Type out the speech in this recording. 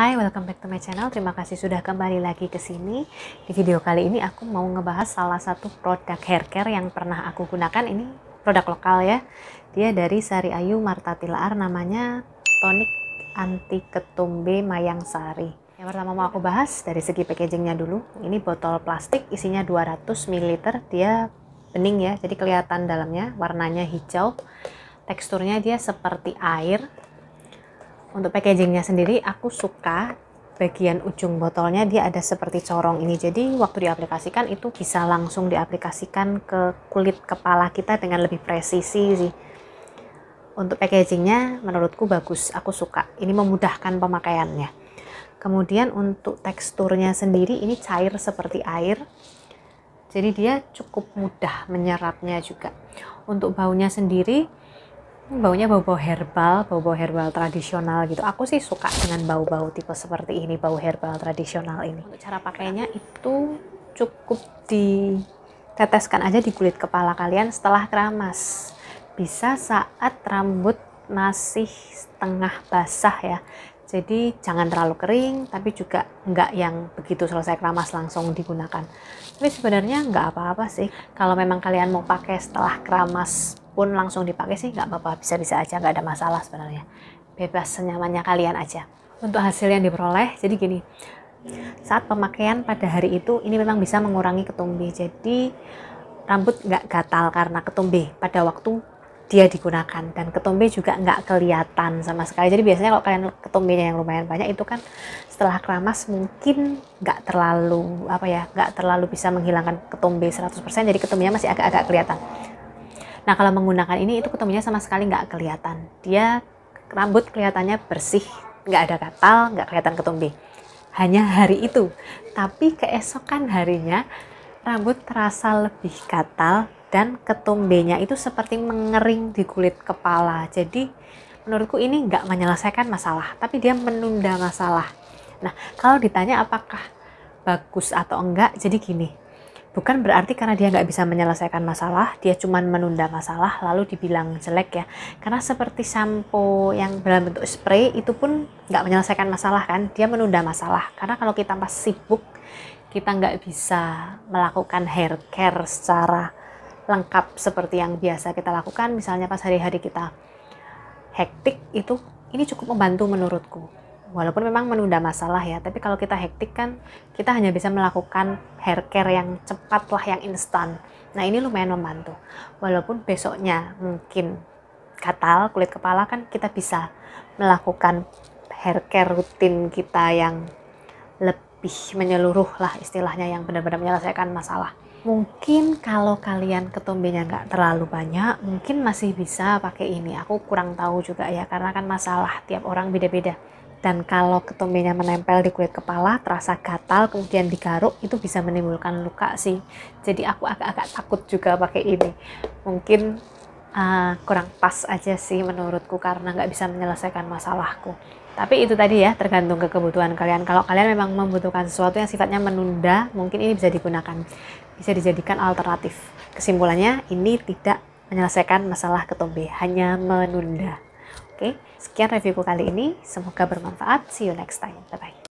Hai, welcome back to my channel. Terima kasih sudah kembali lagi ke sini. Di video kali ini aku mau ngebahas salah satu produk hair care yang pernah aku gunakan. Ini produk lokal ya. Dia dari Sari Ayu Marta Tilaar namanya Tonic Anti Ketumbe Mayang Sari. Yang pertama mau aku bahas dari segi packagingnya dulu. Ini botol plastik isinya 200 ml. Dia bening ya, jadi kelihatan dalamnya warnanya hijau. Teksturnya dia seperti air, untuk packagingnya sendiri aku suka bagian ujung botolnya dia ada seperti corong ini jadi waktu diaplikasikan itu bisa langsung diaplikasikan ke kulit kepala kita dengan lebih presisi sih untuk packagingnya menurutku bagus aku suka ini memudahkan pemakaiannya kemudian untuk teksturnya sendiri ini cair seperti air jadi dia cukup mudah menyerapnya juga untuk baunya sendiri baunya bau-bau herbal, bau-bau herbal tradisional gitu. Aku sih suka dengan bau-bau tipe seperti ini, bau herbal tradisional ini. Untuk cara pakainya itu cukup diteteskan aja di kulit kepala kalian setelah keramas. Bisa saat rambut masih setengah basah ya. Jadi jangan terlalu kering, tapi juga nggak yang begitu selesai keramas langsung digunakan. Tapi sebenarnya nggak apa-apa sih. Kalau memang kalian mau pakai setelah keramas pun langsung dipakai sih nggak apa-apa bisa-bisa aja nggak ada masalah sebenarnya bebas senyamannya kalian aja untuk hasil yang diperoleh jadi gini saat pemakaian pada hari itu ini memang bisa mengurangi ketumbi jadi rambut nggak gatal karena ketumbi pada waktu dia digunakan dan ketombe juga nggak kelihatan sama sekali jadi biasanya kalau kalian ketombenya yang lumayan banyak itu kan setelah keramas mungkin nggak terlalu apa ya nggak terlalu bisa menghilangkan ketombe 100% jadi ketombenya masih agak-agak kelihatan Nah kalau menggunakan ini itu ketemunya sama sekali nggak kelihatan. Dia rambut kelihatannya bersih, nggak ada katal nggak kelihatan ketumbi. Hanya hari itu, tapi keesokan harinya rambut terasa lebih katal dan ketumbenya itu seperti mengering di kulit kepala. Jadi menurutku ini nggak menyelesaikan masalah, tapi dia menunda masalah. Nah kalau ditanya apakah bagus atau enggak, jadi gini, Bukan berarti karena dia nggak bisa menyelesaikan masalah, dia cuma menunda masalah lalu dibilang jelek ya. Karena seperti sampo yang dalam bentuk spray itu pun nggak menyelesaikan masalah kan, dia menunda masalah. Karena kalau kita pas sibuk, kita nggak bisa melakukan hair care secara lengkap seperti yang biasa kita lakukan. Misalnya pas hari-hari kita hektik itu, ini cukup membantu menurutku walaupun memang menunda masalah ya, tapi kalau kita hektik kan kita hanya bisa melakukan hair care yang cepat lah, yang instan. Nah ini lumayan membantu. Walaupun besoknya mungkin katal kulit kepala kan kita bisa melakukan hair care rutin kita yang lebih menyeluruh lah istilahnya yang benar-benar menyelesaikan masalah. Mungkin kalau kalian ketombenya nggak terlalu banyak, mungkin masih bisa pakai ini. Aku kurang tahu juga ya, karena kan masalah tiap orang beda-beda dan kalau ketombenya menempel di kulit kepala terasa gatal kemudian digaruk itu bisa menimbulkan luka sih jadi aku agak-agak takut juga pakai ini mungkin uh, kurang pas aja sih menurutku karena nggak bisa menyelesaikan masalahku tapi itu tadi ya tergantung ke kebutuhan kalian kalau kalian memang membutuhkan sesuatu yang sifatnya menunda mungkin ini bisa digunakan bisa dijadikan alternatif kesimpulannya ini tidak menyelesaikan masalah ketombe hanya menunda Oke, sekian reviewku kali ini. Semoga bermanfaat. See you next time. Bye-bye.